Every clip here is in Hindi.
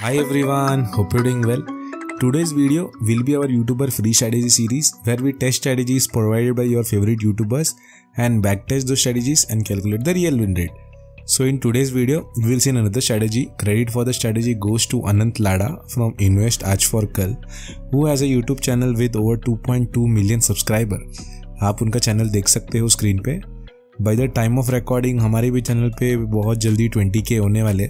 Hi everyone, hope you're doing well. Today's video will be our YouTuber free strategy series where we test strategies provided by your favorite YouTubers and backtest those strategies and calculate the real win rate. So in today's video, we will see another strategy. Credit for the strategy goes to Anant Lada from Invest Arch for Kal, who has a YouTube channel with over 2.2 million subscriber. आप उनका चैनल देख सकते हो स्क्रीन पे by the time of recording हमारे भी चैनल पे बहुत जल्दी ट्वेंटी के होने वाले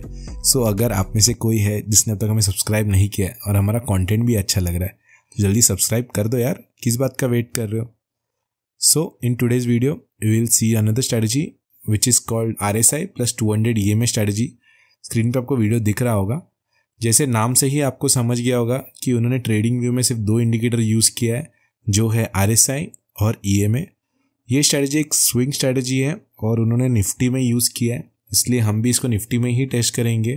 सो अगर आप में से कोई है जिसने अब तक हमें सब्सक्राइब नहीं किया और हमारा कंटेंट भी अच्छा लग रहा है तो जल्दी सब्सक्राइब कर दो यार किस बात का वेट कर रहे हो so in today's video you will see another strategy which is called R S I plus two hundred E M A strategy screen पर आपको वीडियो दिख रहा होगा जैसे नाम से ही आपको समझ गया होगा कि उन्होंने ट्रेडिंग व्यू में सिर्फ दो इंडिकेटर यूज़ किया है जो है आर एस आई और ई एम ए ये स्ट्रैटेजी एक स्विंग स्ट्रैटेजी है और उन्होंने निफ्टी में यूज़ किया है इसलिए हम भी इसको निफ्टी में ही टेस्ट करेंगे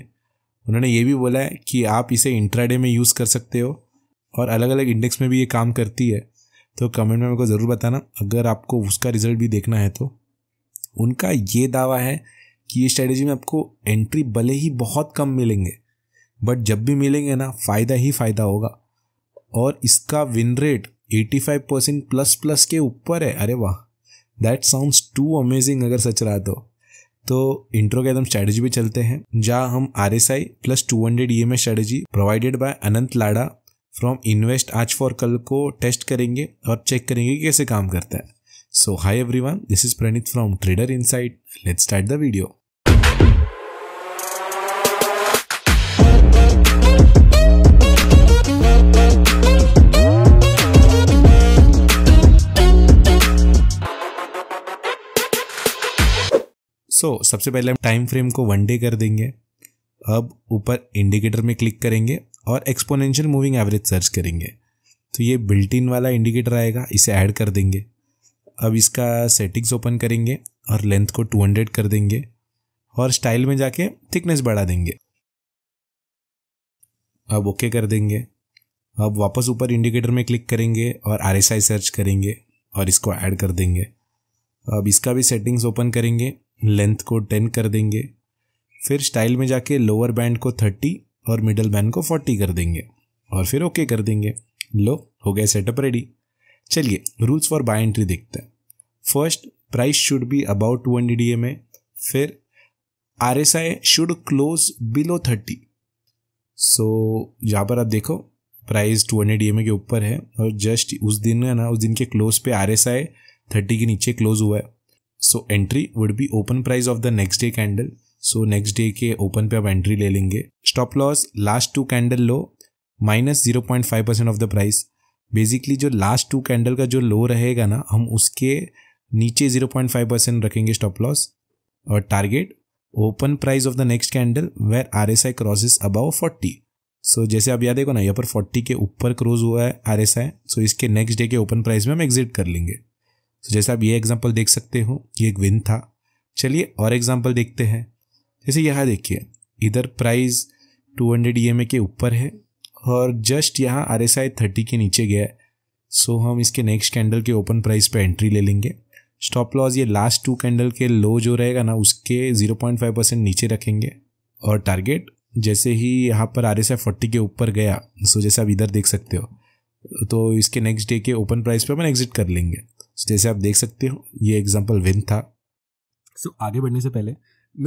उन्होंने ये भी बोला है कि आप इसे इंट्राडे में यूज़ कर सकते हो और अलग अलग इंडेक्स में भी ये काम करती है तो कमेंट में मेरे को ज़रूर बताना अगर आपको उसका रिजल्ट भी देखना है तो उनका ये दावा है कि ये स्ट्रैटेजी में आपको एंट्री भले ही बहुत कम मिलेंगे बट जब भी मिलेंगे ना फ़ायदा ही फ़ायदा होगा और इसका win rate 85 percent plus plus के ऊपर है अरे वाह दैट साउंड्स टू अमेजिंग अगर सच रहा तो तो इंट्रो के एकदम स्ट्रैटेजी पे चलते हैं जहाँ हम R S I plus two hundred E M S strategy provided by Anant Ladda from Invest Aaj for Kal को टेस्ट करेंगे और चेक करेंगे कैसे काम करता है so hi everyone this is Praneet from trader insight let start the video so so, सबसे पहले हम टाइम फ्रेम को वन डे कर देंगे अब ऊपर इंडिकेटर में क्लिक करेंगे और एक्सपोनेंशियल मूविंग एवरेज सर्च करेंगे तो ये बिल्ट इन वाला इंडिकेटर आएगा इसे ऐड कर देंगे अब इसका सेटिंग्स ओपन करेंगे और लेंथ को 200 कर देंगे और स्टाइल में जाके थिकनेस बढ़ा देंगे अब ओके okay कर देंगे अब वापस ऊपर इंडिकेटर में क्लिक करेंगे और आर सर्च करेंगे और इसको ऐड कर देंगे अब इसका भी सेटिंग्स ओपन करेंगे लेंथ को टेन कर देंगे फिर स्टाइल में जाके लोअर बैंड को थर्टी और मिडल बैंड को फोर्टी कर देंगे और फिर ओके okay कर देंगे लो हो गया सेटअप रेडी चलिए रूल्स फॉर बाय एंट्री देखते हैं first price should be about two hundred E में फिर R S I should close below thirty so यहाँ पर आप देखो प्राइस टू हंड्रेड ई के ऊपर है और जस्ट उस दिन है ना उस दिन के क्लोज पे आर एस आई थर्टी के नीचे क्लोज हुआ है so entry would be open price of the next day candle so next day के ओपन पे आप एंट्री ले लेंगे stop loss last two candle low minus zero point five percent of the price basically जो लास्ट टू कैंडल का जो लो रहेगा ना हम उसके नीचे जीरो पॉइंट फाइव परसेंट रखेंगे स्टॉप लॉस और target open price of the next candle where R S I crosses above forty so जैसे आप याद देखो ना यहाँ पर फोर्टी के ऊपर क्रोज हुआ है आर एस आई सो इसके नेक्स्ट डे के ओपन प्राइस में हम एग्जिट कर लेंगे तो जैसे आप ये एग्जाम्पल देख सकते हो ये एक विन था चलिए और एग्जाम्पल देखते हैं जैसे यहाँ देखिए इधर प्राइस 200 हंड्रेड के ऊपर है और जस्ट यहाँ आर एस आई थर्टी के नीचे गया है सो हम इसके नेक्स्ट कैंडल के ओपन प्राइस पर एंट्री ले लेंगे स्टॉप लॉस ये लास्ट टू कैंडल के लो जो रहेगा ना उसके ज़ीरो पॉइंट फाइव परसेंट नीचे रखेंगे और टारगेट जैसे ही यहाँ पर आर एस आई फोर्टी के ऊपर गया सो जैसे आप इधर देख सकते हो तो इसके नेक्स्ट डे के ओपन प्राइस पर हम एग्जिट कर लेंगे जैसे आप देख सकते हो ये एग्जाम्पल विन था सो so, आगे बढ़ने से पहले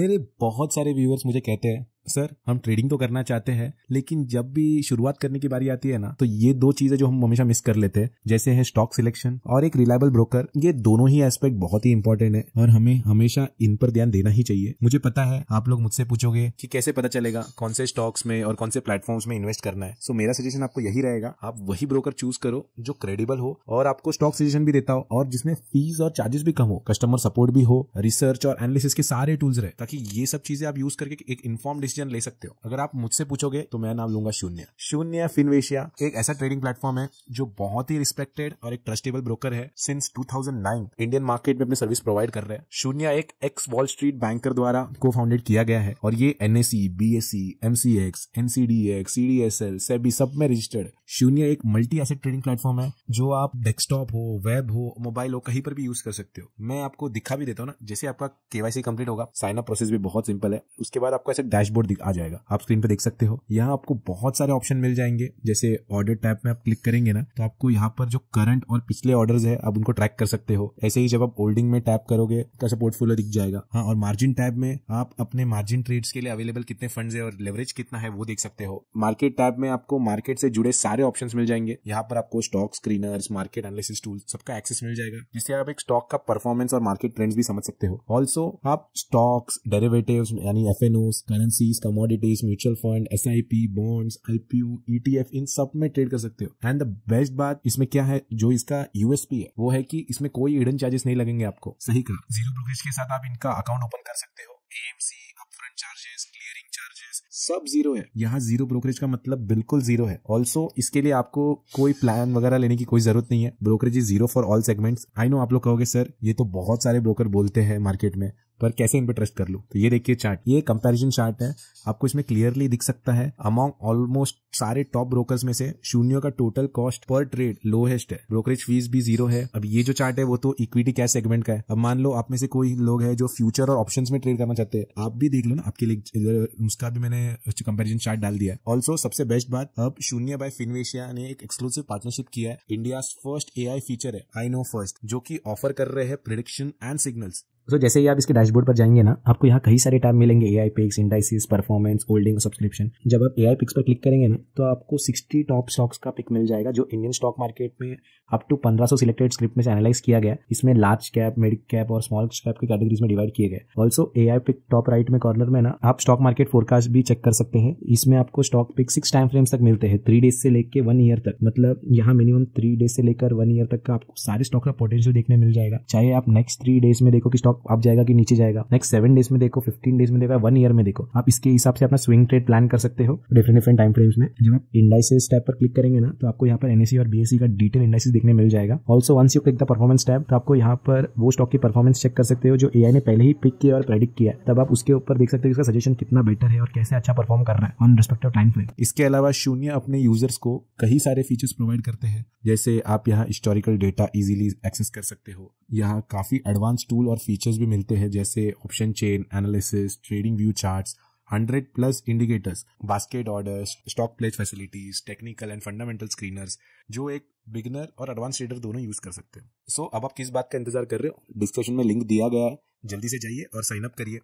मेरे बहुत सारे व्यूअर्स मुझे कहते हैं सर हम ट्रेडिंग तो करना चाहते हैं लेकिन जब भी शुरुआत करने की बारी आती है ना तो ये दो चीजें जो हम हमेशा मिस कर लेते हैं जैसे है स्टॉक सिलेक्शन और एक रिलायबल ब्रोकर ये दोनों ही एस्पेक्ट बहुत ही इंपॉर्टेंट है और हमें हमेशा इन पर ध्यान देना ही चाहिए मुझे पता है आप लोग मुझसे पूछोगे की कैसे पता चलेगा कौन से स्टॉक्स में और कौन से प्लेटफॉर्म्स में इन्वेस्ट करना है सो so, मेरा सजेशन आपको यही रहेगा आप वही ब्रोकर चूज करो जो क्रेडिबल हो और आपको स्टॉक सजेशन भी देता हो और जिसमें फीस और चार्जेस भी कम हो कस्टमर सपोर्ट भी हो रिसर्च और एनालिसिस के सारे टूल्स रहे ताकि ये सब चीजें आप यूज करके एक इन्फॉर्म डिसीजन ले सकते हो अगर आप मुझसे पूछोगे तो मैं नाम लूंगा शून्य शून्य फिनवेशिया एक ऐसा ट्रेडिंग प्लेटफॉर्म है जो बहुत ही रिस्पेक्टेड और एक ट्रस्टेबल ब्रोकर है सिंस 2009 इंडियन मार्केट में अपनी सर्विस प्रोवाइड कर रहे हैं शून्य एक एक्स वॉल स्ट्रीट बैंकर द्वारा को फाउंडेड किया गया है और ये NSC C MCX NCDEX CDSL SEBI सब में रजिस्टर्ड शून्य एक मल्टी एसेट ट्रेडिंग प्लेटफॉर्म है जो आप डेस्कटॉप हो वेब हो मोबाइल हो कहीं पर भी यूज कर सकते हो मैं आपको दिखा भी देता हूँ ना जैसे आपका केवाईसी कंप्लीट होगा साइन अप प्रोसेस भी बहुत सिंपल है उसके बाद आपको ऐसे डैशबोर्ड डैशबोर्ड आ जाएगा आप स्क्रीन पे देख सकते हो यहाँ आपको बहुत सारे ऑप्शन मिल जाएंगे जैसे ऑर्डर टैप में आप क्लिक करेंगे ना तो आपको यहाँ पर जो करंट और पिछले ऑर्डर है आप उनको ट्रैक कर सकते हो ऐसे ही जब आप होल्डिंग में टैप करोगे तो ऐसा पोर्टफोलियो दिख जाएगा हाँ और मार्जिन टैब में आप अपने मार्जिन ट्रेड्स के लिए अवेलेबल कितने फंड है और लेवरेज कितना है वो देख सकते हो मार्केट टैब में आपको मार्केट से जुड़े सारे ऑप्शन मिल जाएंगे यहाँ पर आपको stock screeners market analysis tool सबका एक्सेस मिल जाएगा जिससे आप एक स्टॉक का परफॉर्मेंस और मार्केट ट्रेंड्स भी समझ सकते हो ऑल्सो आप स्टॉक्स डेरेवेटिव यानी F currency securities commodities mutual fund S I P bonds LPU ETF इन सब में ट्रेड कर सकते हो एंड द बेस्ट बात इसमें क्या है जो इसका यूएसपी है वो है कि इसमें कोई हिडन चार्जेस नहीं लगेंगे आपको सही कहा जीरो ब्रोकरेज के साथ आप इनका अकाउंट ओपन कर सकते हो AMC upfront charges clearing charges सब जीरो है यहाँ जीरो ब्रोकरेज का मतलब बिल्कुल जीरो है ऑल्सो इसके लिए आपको कोई प्लान वगैरह लेने की कोई जरूरत नहीं है brokerage is zero for all segments I know आप लोग कहोगे सर ये तो बहुत सारे ब्रोकर बोलते हैं मार्केट में पर कैसे इन पर ट्रस्ट कर लो तो ये देखिए चार्ट ये कंपेरिजन चार्ट है आपको इसमें क्लियरली दिख सकता है अमॉन्ग ऑलमोस्ट सारे टॉप ब्रोकर्स में से शून्यों का टोटल कॉस्ट पर ट्रेड लोहेस्ट है ब्रोकरेज फीस भी जीरो है अब ये जो चार्ट है वो तो इक्विटी कैश सेगमेंट का है अब मान लो आप में से कोई लोग है जो फ्यूचर और ऑप्शन में ट्रेड करना चाहते हैं आप भी देख लो ना आपके लिए उसका भी मैंने कंपेरिजन चार्ट डाल दिया ऑल्सो सबसे बेस्ट बात अब शून्य बाय फिनवेशिया ने एक एक्सक्लूसिव पार्टनरशिप किया है इंडिया फर्स्ट ए फीचर है आई नो फर्स्ट जो की ऑफर कर रहे हैं प्रिडिक्शन एंड सिग्नल्स तो जैसे ही आप इसके डैशबोर्ड पर जाएंगे ना आपको यहाँ कई सारे टैब मिलेंगे A I picks indices performance holding subscription जब आप ए आई पिक्स पर क्लिक करेंगे ना तो आपको 60 टॉप स्टॉक्स का पिक मिल जाएगा जो इंडियन स्टॉक मार्केट में अप टू 1500 सिलेक्टेड स्क्रिप्ट में से एनालाइज किया गया इसमें लार्ज कैप मिड कैप और स्मॉल कैप की कैटेगरीज में डिवाइड किए गए also A I pick top right में कॉर्नर में ना आप स्टॉक मार्केट फोरकास्ट भी चेक कर सकते हैं इसमें आपको stock pick six time frames तक मिलते हैं थ्री डेज से लेकर वन ईयर तक मतलब यहाँ मिनिमम थ्री डेज से लेकर वन ईयर तक का आपको सारे स्टॉक का पोटेंशियल देखने मिल जाएगा चाहे आप नेक्स्ट थ्री डेज में देखो कि स्टॉक स्टॉक आप जाएगा कि नीचे जाएगा नेक्स्ट सेवन डेज में देखो फिफ्टीन डेज में देखो वन ईयर में देखो आप इसके हिसाब से अपना स्विंग ट्रेड प्लान कर सकते हो डिफरेंट डिफरेंट टाइम फ्रेम्स में जब आप इंडाइसिस टाइप पर क्लिक करेंगे ना तो आपको यहाँ पर एनएससी और बीएससी का डिटेल इंडाइसिस देखने मिल जाएगा also when you click the performance tab तो आपको यहाँ पर वो स्टॉक की परफॉर्मेंस चेक कर सकते हो जो एआई ने पहले ही पिक किया और प्रेडिक्ट किया तब आप उसके ऊपर देख सकते हो इसका सजेशन कितना बेटर है और कैसे अच्छा परफॉर्म कर रहा है ऑन रिस्पेक्टिव टाइम फ्रेम इसके अलावा शून्य अपने यूजर्स को कई सारे फीचर्स प्रोवाइड करते हैं जैसे आप यहाँ हिस्टोरिकल डेटा इजीली एक्सेस कर सकते हो यहाँ काफ़ी एडवांस टूल और फीचर्स भी मिलते हैं जैसे option chain analysis trading view charts hundred plus indicators basket orders stock pledge facilities technical and fundamental screeners जो एक बिगिनर और एडवांस ट्रेडर दोनों यूज कर सकते हैं सो so, अब आप किस बात का इंतजार कर रहे हो डिस्क्रिप्शन में लिंक दिया गया है जल्दी से जाइए और साइन अप करिए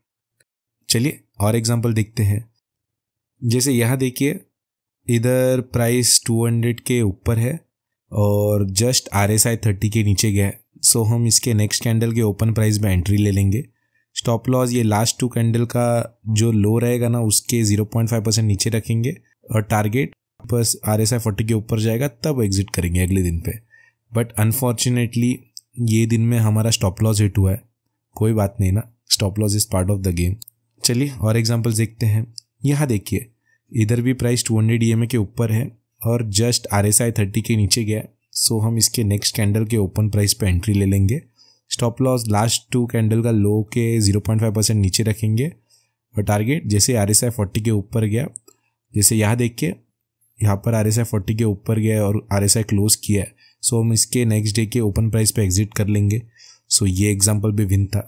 चलिए और एग्जाम्पल देखते हैं जैसे यहाँ देखिए इधर प्राइस 200 के ऊपर है और just R S I thirty के नीचे गया सो हम इसके नेक्स्ट कैंडल के ओपन प्राइस में एंट्री ले लेंगे स्टॉप लॉस ये लास्ट टू कैंडल का जो लो रहेगा ना उसके 0.5 परसेंट नीचे रखेंगे और टारगेट बस आर एस आई फोर्टी के ऊपर जाएगा तब एग्जिट करेंगे अगले दिन पे बट अनफॉर्चुनेटली ये दिन में हमारा स्टॉप लॉस हिट हुआ है कोई बात नहीं ना stop loss is part of the game चलिए और एग्जाम्पल देखते हैं यहाँ देखिए इधर भी प्राइस टू हंड्रेड ई के ऊपर है और just R S I thirty के नीचे गया सो हम इसके नेक्स्ट कैंडल के ओपन प्राइस पे एंट्री ले लेंगे stop loss last two candle का लो के 0.5 परसेंट नीचे रखेंगे और टारगेट जैसे आर एस आई फोर्टी के ऊपर गया जैसे यहाँ देख के यहाँ पर आर एस आई फोर्टी के ऊपर गया और आर एस आई क्लोज किया सो हम इसके नेक्स्ट डे के ओपन प्राइस पर एग्जिट कर लेंगे सो ये एग्जाम्पल भी विन था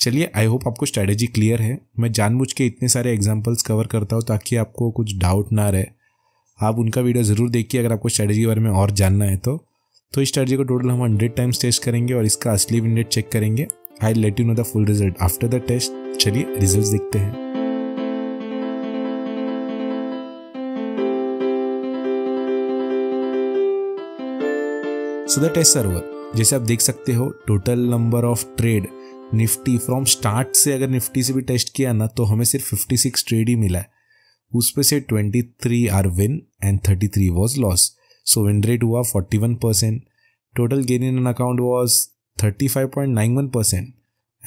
चलिए आई होप आपको स्ट्रैटेजी क्लियर है मैं जानबूझ के इतने सारे एग्जाम्पल्स कवर करता हूँ ताकि आपको कुछ डाउट ना रहे आप उनका वीडियो ज़रूर देखिए अगर आपको स्ट्रैटेजी के बारे में और जानना है तो तो इस स्ट्रैटेजी को टोटल हम हंड्रेड टाइम्स टेस्ट करेंगे और इसका असली विन रेट चेक करेंगे I let you know the full result after the test चलिए रिजल्ट देखते हैं सो द टेस्ट सर्वर जैसे आप देख सकते हो total number of trade Nifty from start से अगर निफ्टी से भी टेस्ट किया ना तो हमें सिर्फ 56 ट्रेड ही मिला है उसमें से twenty three are win and thirty three was loss so win rate हुआ forty one percent total gain in an account was thirty five point nine one percent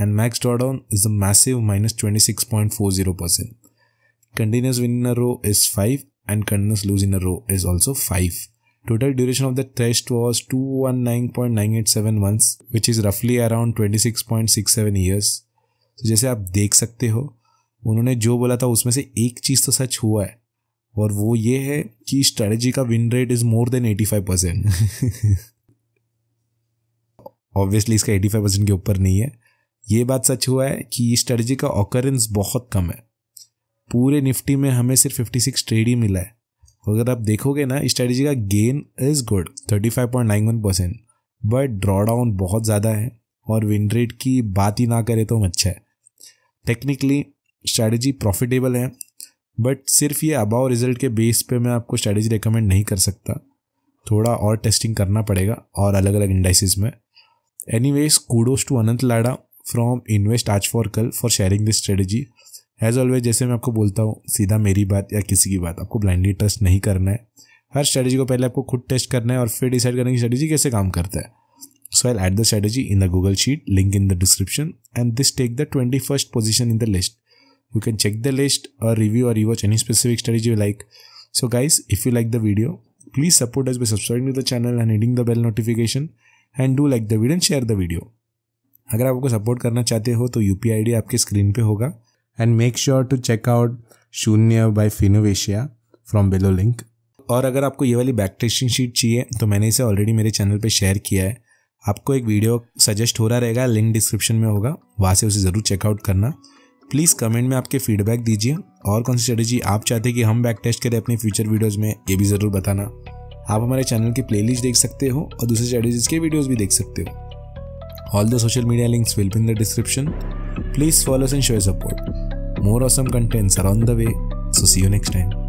and max drawdown is the massive minus twenty six point four zero percent continuous win in a row is five and continuous lose in a row is also five total duration of the test was two one nine point nine eight seven months which is रफली around twenty six point six seven years जैसे आप देख सकते हो उन्होंने जो बोला था उसमें से एक चीज़ तो सच हुआ है और वो ये है कि स्ट्रेटजी का win rate is more than eighty five percent obviously इसका एटी फाइव परसेंट के ऊपर नहीं है ये बात सच हुआ है कि स्ट्रेटजी का ऑकरेंस बहुत कम है पूरे निफ्टी में हमें सिर्फ फिफ्टी सिक्स ट्रेड ही मिला है अगर आप देखोगे ना स्ट्रेटजी का gain is good thirty five point nine one percent but drawdown बहुत ज़्यादा है और विन रेट की बात ही ना करे तो हम अच्छा है टेक्निकली स्ट्रैटेजी प्रॉफिटेबल है बट सिर्फ ये अबाव रिजल्ट के बेस पे मैं आपको स्ट्रैटेजी रिकमेंड नहीं कर सकता थोड़ा और टेस्टिंग करना पड़ेगा और अलग अलग इंडाइसिस में anyways kudos to Anant Ladda from Invest Aaj for Kal for sharing this strategy as always जैसे मैं आपको बोलता हूँ सीधा मेरी बात या किसी की बात आपको ब्लाइंडली ट्रस्ट नहीं करना है हर स्ट्रैटेजी को पहले आपको खुद टेस्ट करना है और फिर डिसाइड करना की स्ट्रैटेजी कैसे काम करता है so I at the strategy in the Google sheet link in the description and this take the twenty first position in the list you can check the list or review or rewatch any specific strategy you like. So guys, if you like the video, please support us by subscribing to the channel and hitting the bell notification and do like the video and share the video. अगर आपको सपोर्ट करना चाहते हो तो यू पी आई डी आपके स्क्रीन पे होगा and make sure to check out Shoonya by Finvasia from below link और अगर आपको ये वाली बैक टेस्टिंग शीट चाहिए तो मैंने इसे ऑलरेडी मेरे चैनल पे शेयर किया है आपको एक वीडियो सजेस्ट हो रहा रहेगा लिंक डिस्क्रिप्शन में होगा वहाँ से उसे ज़रूर चेकआउट करना प्लीज़ कमेंट में आपके फीडबैक दीजिए और कौन सी स्ट्रेटेजी आप चाहते हैं कि हम बैक टेस्ट करें अपने फ्यूचर वीडियोज़ में ये भी ज़रूर बताना आप हमारे चैनल की प्लेलिस्ट देख सकते हो और दूसरे स्ट्रेटेजीज़ के वीडियोज़ भी देख सकते हो all the social media links will be in the description please follow and show support more awesome contents are on the way so see you next time